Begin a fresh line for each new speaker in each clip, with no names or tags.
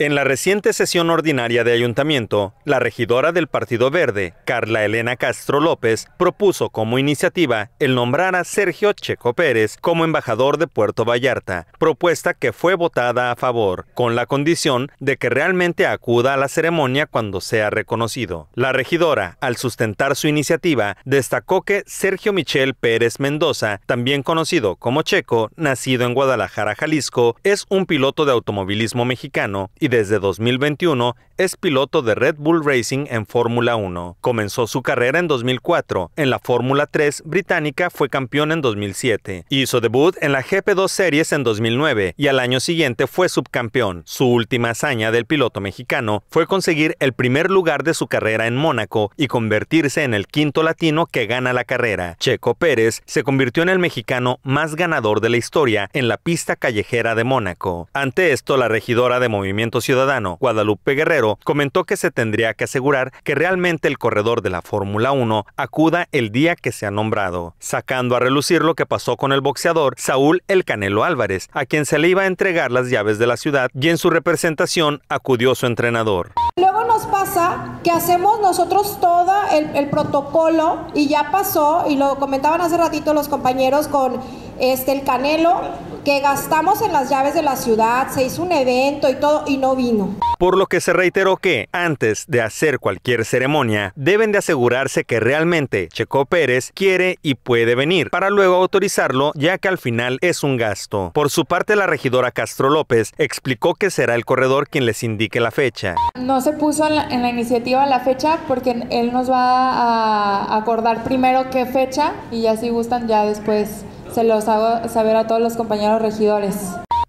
En la reciente sesión ordinaria de ayuntamiento, la regidora del Partido Verde, Carla Elena Castro López, propuso como iniciativa el nombrar a Sergio Checo Pérez como embajador de Puerto Vallarta, propuesta que fue votada a favor, con la condición de que realmente acuda a la ceremonia cuando sea reconocido. La regidora, al sustentar su iniciativa, destacó que Sergio Michel Pérez Mendoza, también conocido como Checo, nacido en Guadalajara, Jalisco, es un piloto de automovilismo mexicano y desde 2021 es piloto de Red Bull Racing en Fórmula 1. Comenzó su carrera en 2004. En la Fórmula 3 británica fue campeón en 2007. Hizo debut en la GP2 Series en 2009 y al año siguiente fue subcampeón. Su última hazaña del piloto mexicano fue conseguir el primer lugar de su carrera en Mónaco y convertirse en el quinto latino que gana la carrera. Checo Pérez se convirtió en el mexicano más ganador de la historia en la pista callejera de Mónaco. Ante esto, la regidora de Movimiento Ciudadano, Guadalupe Guerrero, comentó que se tendría que asegurar que realmente el corredor de la Fórmula 1 acuda el día que se ha nombrado, sacando a relucir lo que pasó con el boxeador Saúl El Canelo Álvarez, a quien se le iba a entregar las llaves de la ciudad y en su representación acudió su entrenador.
Luego nos pasa que hacemos nosotros todo el, protocolo y ya pasó, y lo comentaban hace ratito los compañeros con este, el Canelo que gastamos en las llaves de la ciudad, se hizo un evento y todo y no vino.
Por lo que se reiteró que antes de hacer cualquier ceremonia, deben de asegurarse que realmente Checo Pérez quiere y puede venir, para luego autorizarlo ya que al final es un gasto. Por su parte, la regidora Castro López explicó que será el corredor quien les indique la fecha.
No se puso en la, iniciativa la fecha porque él nos va a acordar primero qué fecha y ya si gustan ya después se los hago saber a todos los compañeros regidores.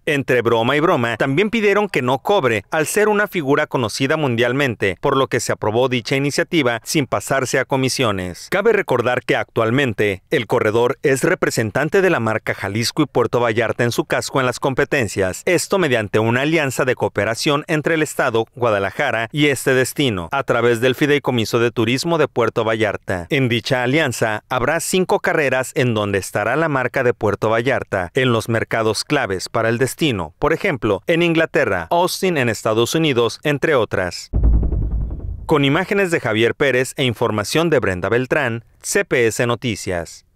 Entre broma y broma, también pidieron que no cobre al ser una figura conocida mundialmente, por lo que se aprobó dicha iniciativa sin pasarse a comisiones. Cabe recordar que actualmente el corredor es representante de la marca Jalisco y Puerto Vallarta en su casco en las competencias, esto mediante una alianza de cooperación entre el Estado, Guadalajara y este destino, a través del Fideicomiso de Turismo de Puerto Vallarta. En dicha alianza habrá cinco carreras en donde estará la marca de Puerto Vallarta, en los mercados claves para el destino por ejemplo, en Inglaterra, Austin en Estados Unidos, entre otras. Con imágenes de Javier Pérez e información de Brenda Beltrán, CPS Noticias.